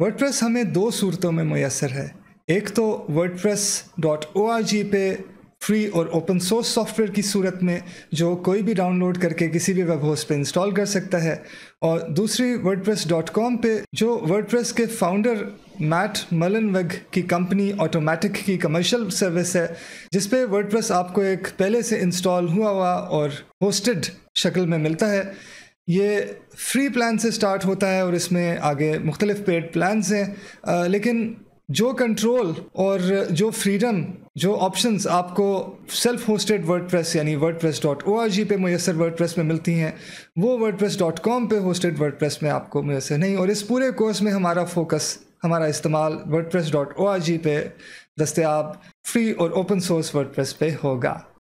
WordPress हमें दो सूरतों में मैसर है एक तो WordPress dot O R G पे फ्री और ओपन सोर्स सॉफ्टवेयर की सूरत में जो कोई भी डाउनलोड करके किसी भी वेब होस्ट पे इंस्टॉल कर सकता है और दूसरी वर्ड प्रेस डॉट कॉम पर जो वर्ड प्रेस के फाउंडर मैट मलनवेग की कंपनी ऑटोमेटिक की कमर्शियल सर्विस है जिसपे वर्ड प्रेस आपको एक पहले से इंस्टॉल हुआ हुआ और होस्टेड शक्ल में मिलता है ये फ्री प्लान से स्टार्ट होता है और इसमें आगे मुख्तलिफ पेड प्लान्स हैं लेकिन जो कंट्रोल और जो फ्रीडम जो ऑप्शंस आपको सेल्फ होस्टेड वर्डप्रेस यानी WordPress dot O R G पे मैसर वर्डप्रेस में मिलती हैं वो वर्डप्रेस डॉट कॉम पर होस्टेड वर्डप्रेस में आपको मैसर नहीं और इस पूरे कोर्स में हमारा फोकस हमारा इस्तेमाल WordPress dot O R G पे दस्तियाब फ्री और ओपन सोर्स वर्डप्रेस पे होगा